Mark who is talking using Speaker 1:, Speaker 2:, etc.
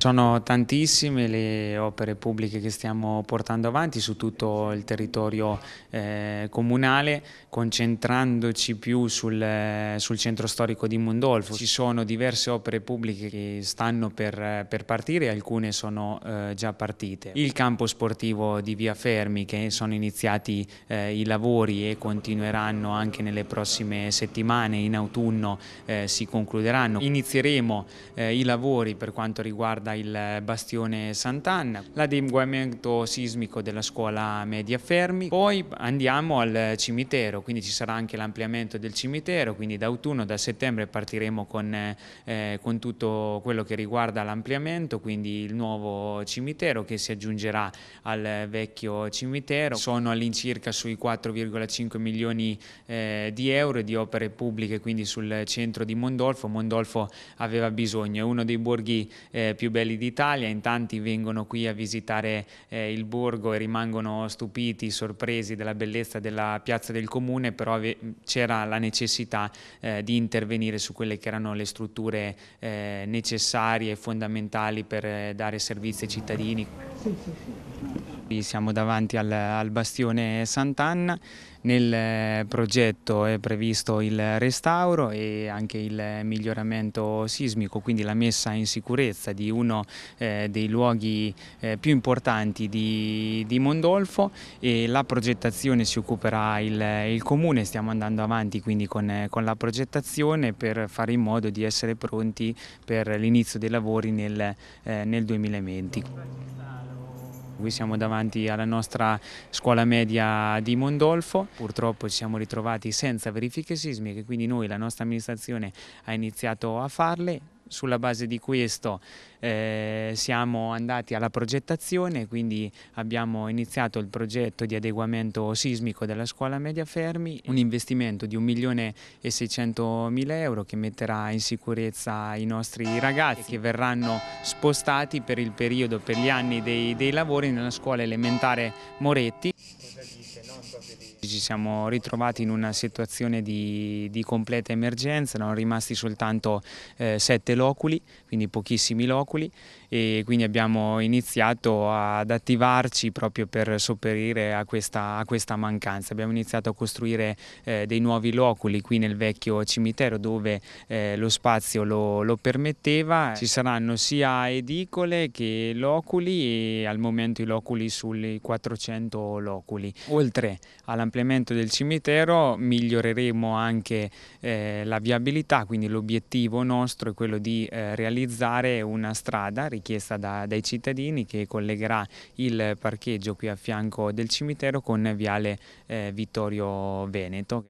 Speaker 1: Sono tantissime le opere pubbliche che stiamo portando avanti su tutto il territorio eh, comunale, concentrandoci più sul, eh, sul, centro storico di Mondolfo. Ci sono diverse opere pubbliche che stanno per, per partire, alcune sono eh, già partite. Il campo sportivo di Via Fermi, che sono iniziati eh, i lavori e continueranno anche nelle prossime settimane, in autunno eh, si concluderanno. Inizieremo i lavori per quanto riguarda riguarda il bastione Sant'Anna, l'adeguamento sismico della scuola media Fermi, poi andiamo al cimitero, quindi ci sarà anche l'ampliamento del cimitero, quindi da autunno, da settembre partiremo con, eh, con tutto quello che riguarda l'ampliamento, quindi il nuovo cimitero che si aggiungerà al vecchio cimitero, sono all'incirca sui 4,5 milioni eh, di euro di opere pubbliche, quindi sul centro di Mondolfo, Mondolfo aveva bisogno, è uno dei borghi eh, più belli belli d'Italia, in tanti vengono qui a visitare eh, il borgo e rimangono stupiti, sorpresi della bellezza della piazza del comune, però c'era la necessità eh, di intervenire su quelle che erano le strutture eh, necessarie e fondamentali per eh, dare servizi ai cittadini. Sì, sì, sì. Siamo davanti al, al bastione Sant'Anna, nel eh, progetto è previsto il restauro e anche il miglioramento sismico, quindi la messa in sicurezza di uno eh, dei luoghi eh, più importanti di, di, Mondolfo e la progettazione si occuperà il, il Comune, stiamo andando avanti quindi con, con, la progettazione per fare in modo di essere pronti per l'inizio dei lavori nel, eh, nel 2020. Qui siamo davanti alla nostra scuola media di Mondolfo, purtroppo ci siamo ritrovati senza verifiche sismiche, quindi noi, la nostra amministrazione ha iniziato a farle, sulla base di questo eh, siamo andati alla progettazione, quindi abbiamo iniziato il progetto di adeguamento sismico della scuola media Fermi, un investimento di 1.600.000 euro che metterà in sicurezza i nostri ragazzi che verranno spostati per il periodo, per gli anni dei, dei lavori nella scuola elementare Moretti. Ci siamo ritrovati in una situazione di, di completa emergenza, erano rimasti soltanto eh, sette loculi, quindi pochissimi loculi e quindi abbiamo iniziato ad attivarci proprio per sopperire a questa, a questa mancanza. Abbiamo iniziato a costruire eh, dei nuovi loculi qui nel vecchio cimitero dove eh, lo spazio lo, lo, permetteva. Ci saranno sia edicole che loculi e al momento i loculi sui 400 loculi. Oltre alla l'ampliamento del cimitero miglioreremo anche eh, la viabilità, quindi l'obiettivo nostro è quello di eh, realizzare una strada richiesta da, dai cittadini che collegherà il parcheggio qui a fianco del cimitero con Viale eh, Vittorio Veneto.